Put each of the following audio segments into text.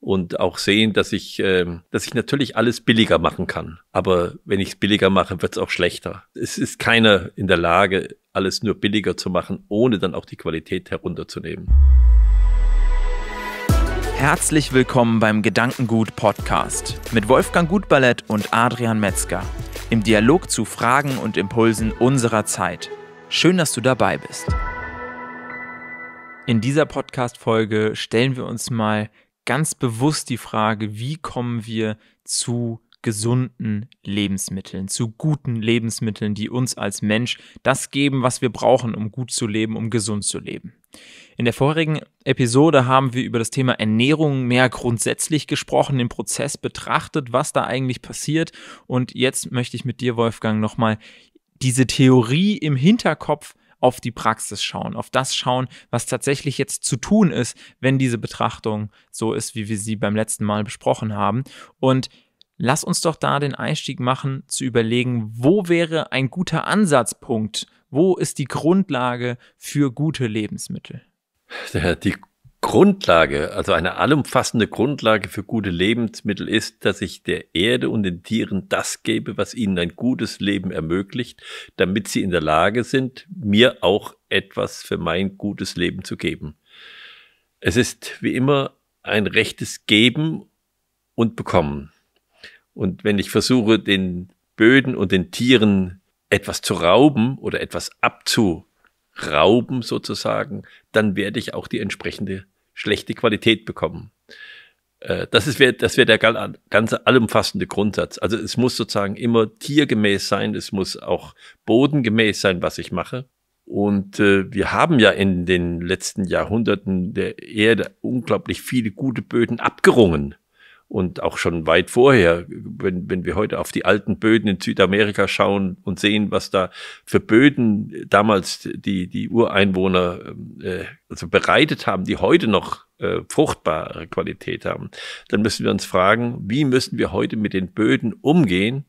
und auch sehen, dass ich, äh, dass ich natürlich alles billiger machen kann. Aber wenn ich es billiger mache, wird es auch schlechter. Es ist keiner in der Lage, alles nur billiger zu machen, ohne dann auch die Qualität herunterzunehmen. Herzlich willkommen beim Gedankengut Podcast mit Wolfgang Gutballett und Adrian Metzger im Dialog zu Fragen und Impulsen unserer Zeit. Schön, dass du dabei bist. In dieser Podcast-Folge stellen wir uns mal ganz bewusst die Frage, wie kommen wir zu gesunden Lebensmitteln, zu guten Lebensmitteln, die uns als Mensch das geben, was wir brauchen, um gut zu leben, um gesund zu leben. In der vorigen Episode haben wir über das Thema Ernährung mehr grundsätzlich gesprochen, den Prozess betrachtet, was da eigentlich passiert. Und jetzt möchte ich mit dir, Wolfgang, nochmal diese Theorie im Hinterkopf auf die Praxis schauen, auf das schauen, was tatsächlich jetzt zu tun ist, wenn diese Betrachtung so ist, wie wir sie beim letzten Mal besprochen haben. Und lass uns doch da den Einstieg machen, zu überlegen, wo wäre ein guter Ansatzpunkt, wo ist die Grundlage für gute Lebensmittel? Die Grundlage, also eine allumfassende Grundlage für gute Lebensmittel ist, dass ich der Erde und den Tieren das gebe, was ihnen ein gutes Leben ermöglicht, damit sie in der Lage sind, mir auch etwas für mein gutes Leben zu geben. Es ist wie immer ein rechtes Geben und Bekommen. Und wenn ich versuche, den Böden und den Tieren etwas zu rauben oder etwas abzu rauben sozusagen, dann werde ich auch die entsprechende schlechte Qualität bekommen. Äh, das ist das wäre der ganze allumfassende Grundsatz. Also es muss sozusagen immer tiergemäß sein, es muss auch bodengemäß sein, was ich mache. Und äh, wir haben ja in den letzten Jahrhunderten der Erde unglaublich viele gute Böden abgerungen und auch schon weit vorher, wenn, wenn wir heute auf die alten Böden in Südamerika schauen und sehen, was da für Böden damals die, die Ureinwohner äh, also bereitet haben, die heute noch äh, fruchtbare Qualität haben, dann müssen wir uns fragen, wie müssen wir heute mit den Böden umgehen,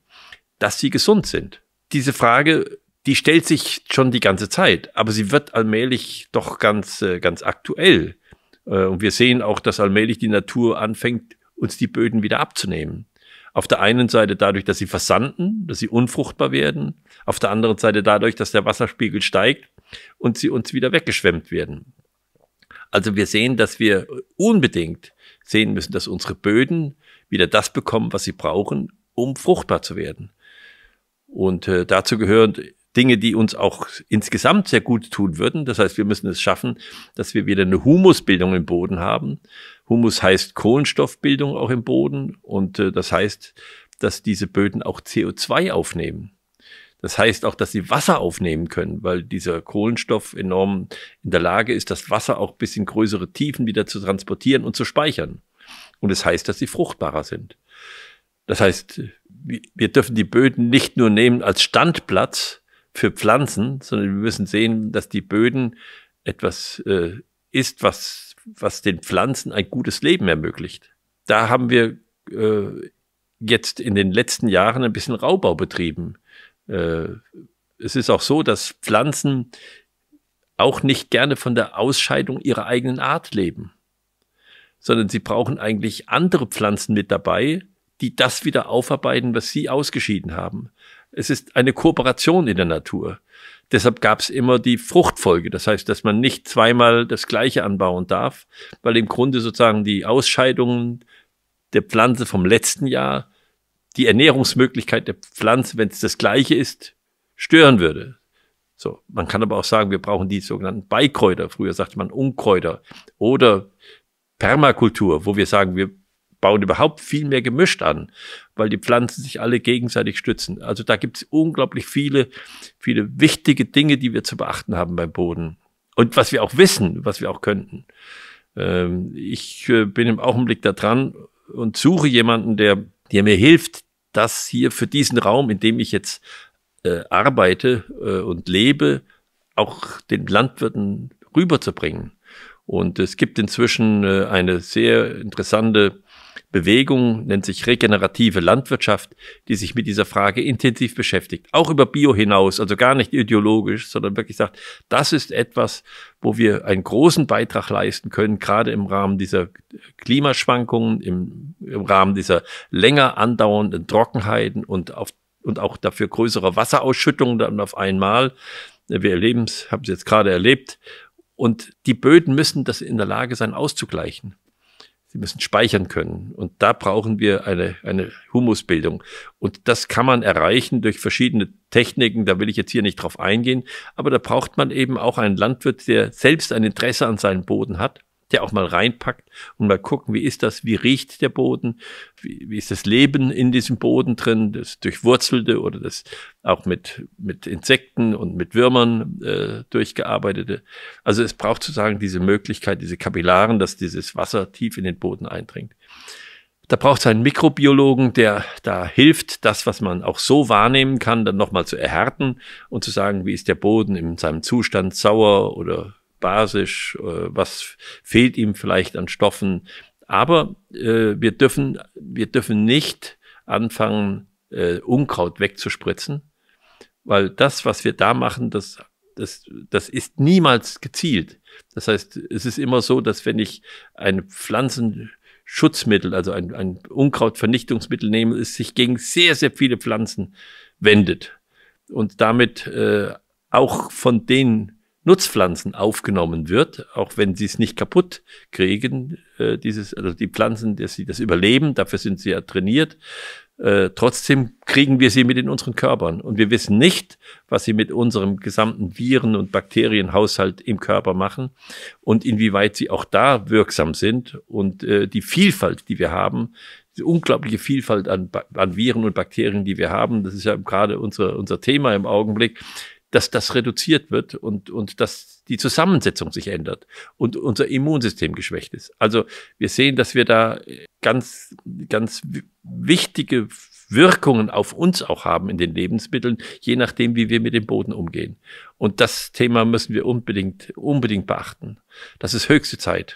dass sie gesund sind. Diese Frage, die stellt sich schon die ganze Zeit, aber sie wird allmählich doch ganz, äh, ganz aktuell. Äh, und wir sehen auch, dass allmählich die Natur anfängt, uns die Böden wieder abzunehmen. Auf der einen Seite dadurch, dass sie versanden, dass sie unfruchtbar werden, auf der anderen Seite dadurch, dass der Wasserspiegel steigt und sie uns wieder weggeschwemmt werden. Also wir sehen, dass wir unbedingt sehen müssen, dass unsere Böden wieder das bekommen, was sie brauchen, um fruchtbar zu werden. Und äh, dazu gehören Dinge, die uns auch insgesamt sehr gut tun würden. Das heißt, wir müssen es schaffen, dass wir wieder eine Humusbildung im Boden haben, Humus heißt Kohlenstoffbildung auch im Boden und äh, das heißt, dass diese Böden auch CO2 aufnehmen. Das heißt auch, dass sie Wasser aufnehmen können, weil dieser Kohlenstoff enorm in der Lage ist, das Wasser auch bis in größere Tiefen wieder zu transportieren und zu speichern. Und es das heißt, dass sie fruchtbarer sind. Das heißt, wir dürfen die Böden nicht nur nehmen als Standplatz für Pflanzen, sondern wir müssen sehen, dass die Böden etwas äh, ist, was was den Pflanzen ein gutes Leben ermöglicht. Da haben wir äh, jetzt in den letzten Jahren ein bisschen Raubau betrieben. Äh, es ist auch so, dass Pflanzen auch nicht gerne von der Ausscheidung ihrer eigenen Art leben, sondern sie brauchen eigentlich andere Pflanzen mit dabei, die das wieder aufarbeiten, was sie ausgeschieden haben. Es ist eine Kooperation in der Natur. Deshalb gab es immer die Fruchtfolge. Das heißt, dass man nicht zweimal das Gleiche anbauen darf, weil im Grunde sozusagen die Ausscheidungen der Pflanze vom letzten Jahr die Ernährungsmöglichkeit der Pflanze, wenn es das Gleiche ist, stören würde. So, man kann aber auch sagen, wir brauchen die sogenannten Beikräuter. Früher sagte man Unkräuter oder Permakultur, wo wir sagen, wir bauen überhaupt viel mehr gemischt an, weil die Pflanzen sich alle gegenseitig stützen. Also da gibt es unglaublich viele, viele wichtige Dinge, die wir zu beachten haben beim Boden. Und was wir auch wissen, was wir auch könnten. Ähm, ich äh, bin im Augenblick da dran und suche jemanden, der, der mir hilft, das hier für diesen Raum, in dem ich jetzt äh, arbeite äh, und lebe, auch den Landwirten rüberzubringen. Und es gibt inzwischen äh, eine sehr interessante Bewegung, nennt sich regenerative Landwirtschaft, die sich mit dieser Frage intensiv beschäftigt. Auch über Bio hinaus, also gar nicht ideologisch, sondern wirklich sagt, das ist etwas, wo wir einen großen Beitrag leisten können, gerade im Rahmen dieser Klimaschwankungen, im, im Rahmen dieser länger andauernden Trockenheiten und auf und auch dafür größere Wasserausschüttungen dann auf einmal. Wir erleben es, haben es jetzt gerade erlebt, und die Böden müssen das in der Lage sein auszugleichen. Sie müssen speichern können. Und da brauchen wir eine, eine Humusbildung. Und das kann man erreichen durch verschiedene Techniken. Da will ich jetzt hier nicht drauf eingehen. Aber da braucht man eben auch einen Landwirt, der selbst ein Interesse an seinem Boden hat der auch mal reinpackt und mal gucken, wie ist das, wie riecht der Boden, wie, wie ist das Leben in diesem Boden drin, das durchwurzelte oder das auch mit, mit Insekten und mit Würmern äh, durchgearbeitete. Also es braucht sozusagen diese Möglichkeit, diese Kapillaren, dass dieses Wasser tief in den Boden eindringt. Da braucht es einen Mikrobiologen, der da hilft, das, was man auch so wahrnehmen kann, dann nochmal zu erhärten und zu sagen, wie ist der Boden in seinem Zustand sauer oder basisch, äh, was fehlt ihm vielleicht an Stoffen. Aber äh, wir, dürfen, wir dürfen nicht anfangen, äh, Unkraut wegzuspritzen, weil das, was wir da machen, das, das, das ist niemals gezielt. Das heißt, es ist immer so, dass wenn ich ein Pflanzenschutzmittel, also ein, ein Unkrautvernichtungsmittel nehme, es sich gegen sehr, sehr viele Pflanzen wendet und damit äh, auch von denen Nutzpflanzen aufgenommen wird, auch wenn sie es nicht kaputt kriegen, äh, dieses, also die Pflanzen, dass sie das überleben, dafür sind sie ja trainiert. Äh, trotzdem kriegen wir sie mit in unseren Körpern und wir wissen nicht, was sie mit unserem gesamten Viren- und Bakterienhaushalt im Körper machen und inwieweit sie auch da wirksam sind und äh, die Vielfalt, die wir haben, die unglaubliche Vielfalt an, an Viren und Bakterien, die wir haben, das ist ja gerade unser, unser Thema im Augenblick, dass das reduziert wird und, und dass die Zusammensetzung sich ändert und unser Immunsystem geschwächt ist. Also wir sehen, dass wir da äh, ganz, ganz wichtige Wirkungen auf uns auch haben in den Lebensmitteln, je nachdem, wie wir mit dem Boden umgehen. Und das Thema müssen wir unbedingt, unbedingt beachten. Das ist höchste Zeit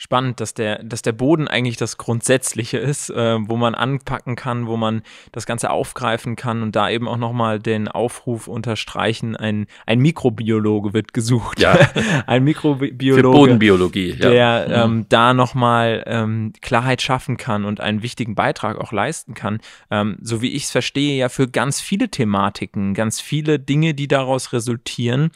spannend, dass der, dass der Boden eigentlich das Grundsätzliche ist, äh, wo man anpacken kann, wo man das Ganze aufgreifen kann und da eben auch nochmal den Aufruf unterstreichen, ein, ein Mikrobiologe wird gesucht. Ja. ein Mikrobiologe. Für Bodenbiologie, ja. Der mhm. ähm, da nochmal ähm, Klarheit schaffen kann und einen wichtigen Beitrag auch leisten kann. Ähm, so wie ich es verstehe, ja für ganz viele Thematiken, ganz viele Dinge, die daraus resultieren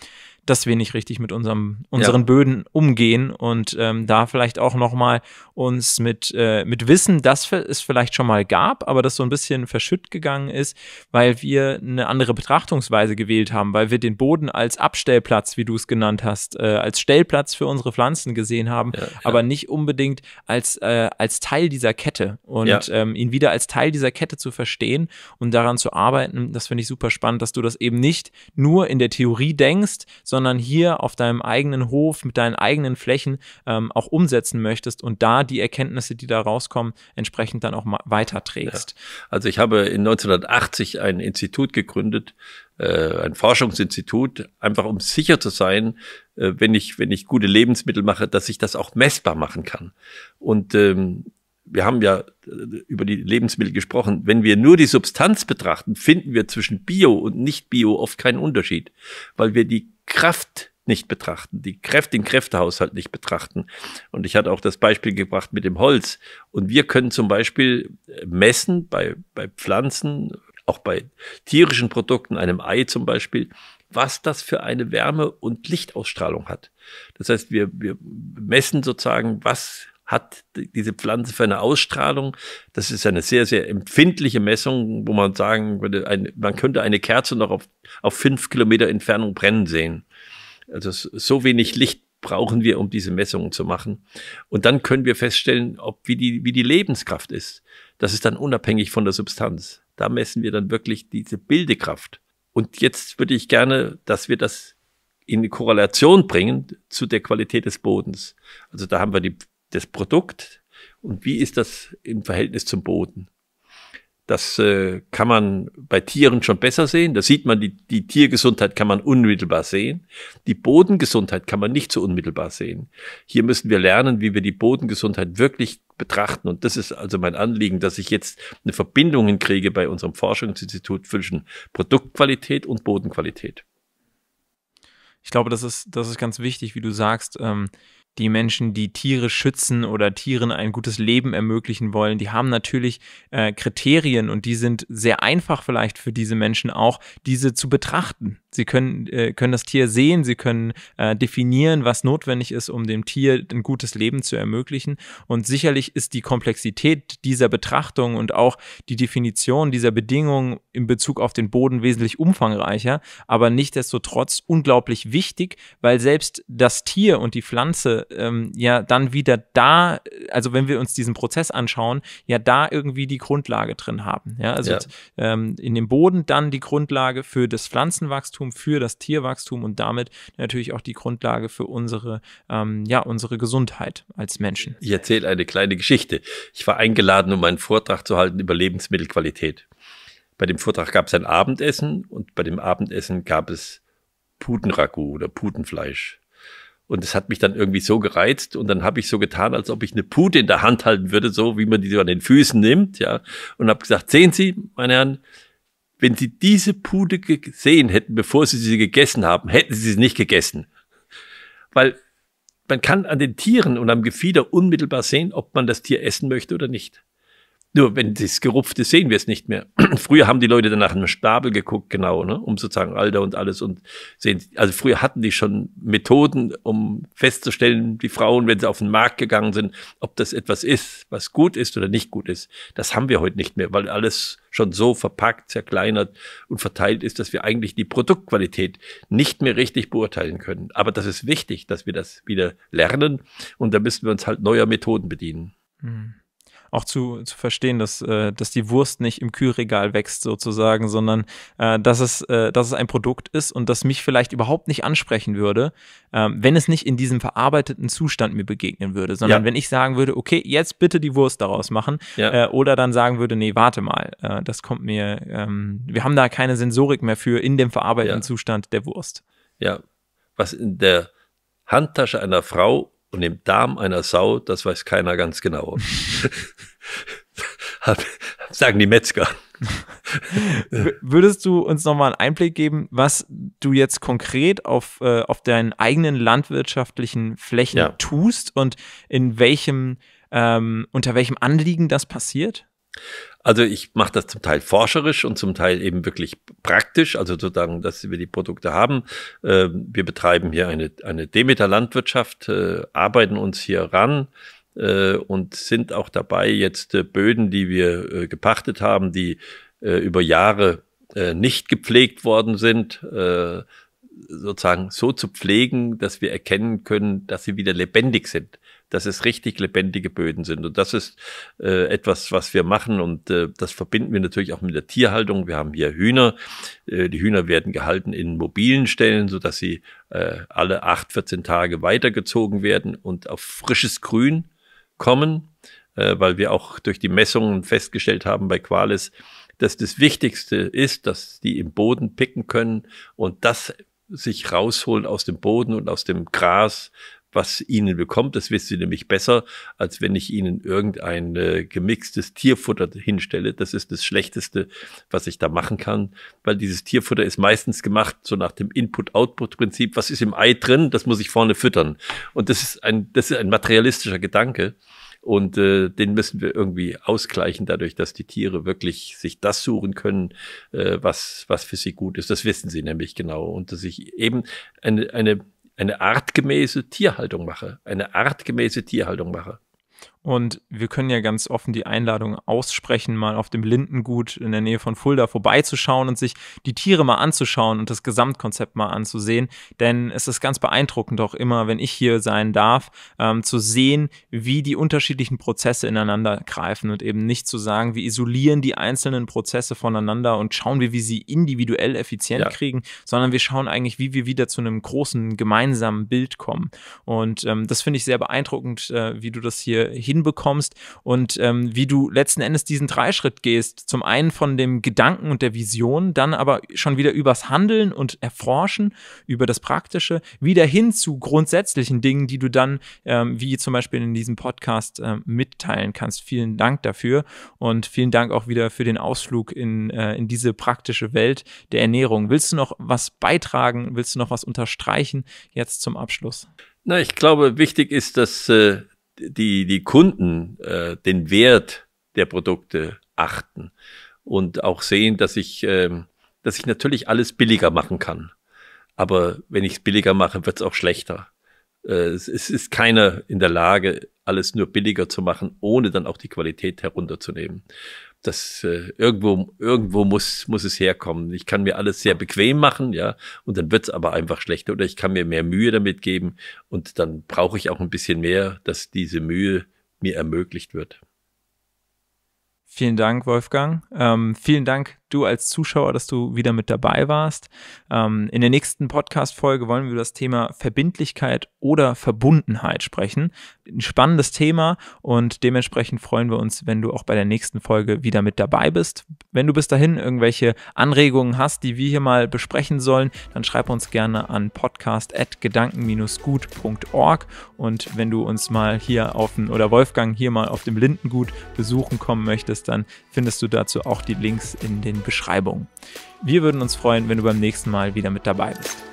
dass wir nicht richtig mit unserem, unseren ja. Böden umgehen und ähm, da vielleicht auch nochmal uns mit, äh, mit Wissen, dass es vielleicht schon mal gab, aber das so ein bisschen verschütt gegangen ist, weil wir eine andere Betrachtungsweise gewählt haben, weil wir den Boden als Abstellplatz, wie du es genannt hast, äh, als Stellplatz für unsere Pflanzen gesehen haben, ja, aber nicht unbedingt als, äh, als Teil dieser Kette und ähm, ihn wieder als Teil dieser Kette zu verstehen und daran zu arbeiten, das finde ich super spannend, dass du das eben nicht nur in der Theorie denkst, sondern hier auf deinem eigenen Hof mit deinen eigenen Flächen ähm, auch umsetzen möchtest und da die Erkenntnisse, die da rauskommen, entsprechend dann auch weiterträgst. Ja. Also ich habe in 1980 ein Institut gegründet, äh, ein Forschungsinstitut, einfach um sicher zu sein, äh, wenn ich wenn ich gute Lebensmittel mache, dass ich das auch messbar machen kann. Und ähm, wir haben ja äh, über die Lebensmittel gesprochen. Wenn wir nur die Substanz betrachten, finden wir zwischen Bio und Nicht-Bio oft keinen Unterschied, weil wir die Kraft nicht betrachten, die Kräfte, den Kräftehaushalt nicht betrachten. Und ich hatte auch das Beispiel gebracht mit dem Holz. Und wir können zum Beispiel äh, messen bei, bei Pflanzen, auch bei tierischen Produkten, einem Ei zum Beispiel, was das für eine Wärme- und Lichtausstrahlung hat. Das heißt, wir, wir messen sozusagen, was hat diese Pflanze für eine Ausstrahlung. Das ist eine sehr, sehr empfindliche Messung, wo man sagen würde, ein, man könnte eine Kerze noch auf, auf fünf Kilometer Entfernung brennen sehen. Also so wenig Licht brauchen wir, um diese Messungen zu machen. Und dann können wir feststellen, ob, wie die, wie die Lebenskraft ist. Das ist dann unabhängig von der Substanz. Da messen wir dann wirklich diese Bildekraft. Und jetzt würde ich gerne, dass wir das in Korrelation bringen zu der Qualität des Bodens. Also da haben wir die das Produkt und wie ist das im Verhältnis zum Boden. Das äh, kann man bei Tieren schon besser sehen. Da sieht man, die, die Tiergesundheit kann man unmittelbar sehen. Die Bodengesundheit kann man nicht so unmittelbar sehen. Hier müssen wir lernen, wie wir die Bodengesundheit wirklich betrachten. Und das ist also mein Anliegen, dass ich jetzt eine Verbindung hinkriege bei unserem Forschungsinstitut zwischen Produktqualität und Bodenqualität. Ich glaube, das ist, das ist ganz wichtig, wie du sagst. Ähm die Menschen, die Tiere schützen oder Tieren ein gutes Leben ermöglichen wollen, die haben natürlich äh, Kriterien und die sind sehr einfach vielleicht für diese Menschen auch, diese zu betrachten. Sie können, äh, können das Tier sehen, sie können äh, definieren, was notwendig ist, um dem Tier ein gutes Leben zu ermöglichen. Und sicherlich ist die Komplexität dieser Betrachtung und auch die Definition dieser Bedingungen in Bezug auf den Boden wesentlich umfangreicher, aber nichtdestotrotz unglaublich wichtig, weil selbst das Tier und die Pflanze ähm, ja dann wieder da, also wenn wir uns diesen Prozess anschauen, ja da irgendwie die Grundlage drin haben. Ja, also ja. Ähm, in dem Boden dann die Grundlage für das Pflanzenwachstum, für das Tierwachstum und damit natürlich auch die Grundlage für unsere, ähm, ja, unsere Gesundheit als Menschen. Ich erzähle eine kleine Geschichte. Ich war eingeladen, um einen Vortrag zu halten über Lebensmittelqualität. Bei dem Vortrag gab es ein Abendessen und bei dem Abendessen gab es Putenragout oder Putenfleisch. Und es hat mich dann irgendwie so gereizt und dann habe ich so getan, als ob ich eine Pute in der Hand halten würde, so wie man die so an den Füßen nimmt, ja. Und habe gesagt, sehen Sie, meine Herren, wenn Sie diese Pute gesehen hätten, bevor Sie sie gegessen haben, hätten Sie sie nicht gegessen. Weil man kann an den Tieren und am Gefieder unmittelbar sehen, ob man das Tier essen möchte oder nicht. Nur wenn das gerupft ist, sehen wir es nicht mehr. früher haben die Leute dann nach einem Stapel geguckt, genau, ne, um sozusagen Alter und alles und sehen. Also früher hatten die schon Methoden, um festzustellen, die Frauen, wenn sie auf den Markt gegangen sind, ob das etwas ist, was gut ist oder nicht gut ist. Das haben wir heute nicht mehr, weil alles schon so verpackt, zerkleinert und verteilt ist, dass wir eigentlich die Produktqualität nicht mehr richtig beurteilen können. Aber das ist wichtig, dass wir das wieder lernen und da müssen wir uns halt neuer Methoden bedienen. Mhm auch zu, zu verstehen, dass, äh, dass die Wurst nicht im Kühlregal wächst sozusagen, sondern äh, dass, es, äh, dass es ein Produkt ist und das mich vielleicht überhaupt nicht ansprechen würde, ähm, wenn es nicht in diesem verarbeiteten Zustand mir begegnen würde, sondern ja. wenn ich sagen würde, okay, jetzt bitte die Wurst daraus machen ja. Äh, oder dann sagen würde, nee, warte mal, äh, das kommt mir, ähm, wir haben da keine Sensorik mehr für in dem verarbeiteten ja. Zustand der Wurst. Ja, was in der Handtasche einer Frau und im Darm einer Sau, das weiß keiner ganz genau. Sagen die Metzger. Würdest du uns nochmal einen Einblick geben, was du jetzt konkret auf, äh, auf deinen eigenen landwirtschaftlichen Flächen ja. tust und in welchem, ähm, unter welchem Anliegen das passiert? Also ich mache das zum Teil forscherisch und zum Teil eben wirklich praktisch, also sozusagen, dass wir die Produkte haben. Ähm, wir betreiben hier eine, eine Demeter-Landwirtschaft, äh, arbeiten uns hier ran äh, und sind auch dabei, jetzt äh, Böden, die wir gepachtet haben, die über Jahre nicht gepflegt worden sind, sozusagen so zu pflegen, dass wir erkennen können, dass sie wieder lebendig sind dass es richtig lebendige Böden sind. Und das ist äh, etwas, was wir machen und äh, das verbinden wir natürlich auch mit der Tierhaltung. Wir haben hier Hühner. Äh, die Hühner werden gehalten in mobilen Stellen, sodass sie äh, alle acht, 14 Tage weitergezogen werden und auf frisches Grün kommen, äh, weil wir auch durch die Messungen festgestellt haben bei Qualis, dass das Wichtigste ist, dass die im Boden picken können und das sich rausholen aus dem Boden und aus dem Gras, was ihnen bekommt. Das wissen sie nämlich besser, als wenn ich ihnen irgendein äh, gemixtes Tierfutter hinstelle. Das ist das Schlechteste, was ich da machen kann, weil dieses Tierfutter ist meistens gemacht so nach dem Input-Output-Prinzip. Was ist im Ei drin? Das muss ich vorne füttern. Und das ist ein, das ist ein materialistischer Gedanke. Und äh, den müssen wir irgendwie ausgleichen, dadurch, dass die Tiere wirklich sich das suchen können, äh, was, was für sie gut ist. Das wissen sie nämlich genau. Und dass ich eben eine, eine eine artgemäße Tierhaltung mache, eine artgemäße Tierhaltung mache. Und wir können ja ganz offen die Einladung aussprechen, mal auf dem Lindengut in der Nähe von Fulda vorbeizuschauen und sich die Tiere mal anzuschauen und das Gesamtkonzept mal anzusehen. Denn es ist ganz beeindruckend auch immer, wenn ich hier sein darf, ähm, zu sehen, wie die unterschiedlichen Prozesse ineinander greifen und eben nicht zu sagen, wir isolieren die einzelnen Prozesse voneinander und schauen wir, wie sie individuell effizient ja. kriegen, sondern wir schauen eigentlich, wie wir wieder zu einem großen gemeinsamen Bild kommen. Und ähm, das finde ich sehr beeindruckend, äh, wie du das hier, hier hinbekommst und ähm, wie du letzten Endes diesen Dreischritt gehst. Zum einen von dem Gedanken und der Vision, dann aber schon wieder übers Handeln und Erforschen, über das Praktische, wieder hin zu grundsätzlichen Dingen, die du dann, ähm, wie zum Beispiel in diesem Podcast, ähm, mitteilen kannst. Vielen Dank dafür und vielen Dank auch wieder für den Ausflug in, äh, in diese praktische Welt der Ernährung. Willst du noch was beitragen? Willst du noch was unterstreichen jetzt zum Abschluss? Na, ich glaube, wichtig ist, dass äh, die, die Kunden äh, den Wert der Produkte achten und auch sehen, dass ich, ähm, dass ich natürlich alles billiger machen kann. Aber wenn ich es billiger mache, wird es auch schlechter. Äh, es ist keiner in der Lage, alles nur billiger zu machen, ohne dann auch die Qualität herunterzunehmen. Das äh, irgendwo, irgendwo muss, muss es herkommen. Ich kann mir alles sehr bequem machen, ja, und dann wird's aber einfach schlechter. Oder ich kann mir mehr Mühe damit geben und dann brauche ich auch ein bisschen mehr, dass diese Mühe mir ermöglicht wird. Vielen Dank, Wolfgang. Ähm, vielen Dank, du als Zuschauer, dass du wieder mit dabei warst. Ähm, in der nächsten Podcast-Folge wollen wir über das Thema Verbindlichkeit oder Verbundenheit sprechen. Ein spannendes Thema und dementsprechend freuen wir uns, wenn du auch bei der nächsten Folge wieder mit dabei bist. Wenn du bis dahin irgendwelche Anregungen hast, die wir hier mal besprechen sollen, dann schreib uns gerne an podcast.gedanken-gut.org und wenn du uns mal hier auf dem, oder Wolfgang hier mal auf dem Lindengut besuchen kommen möchtest, dann findest du dazu auch die Links in den Beschreibungen. Wir würden uns freuen, wenn du beim nächsten Mal wieder mit dabei bist.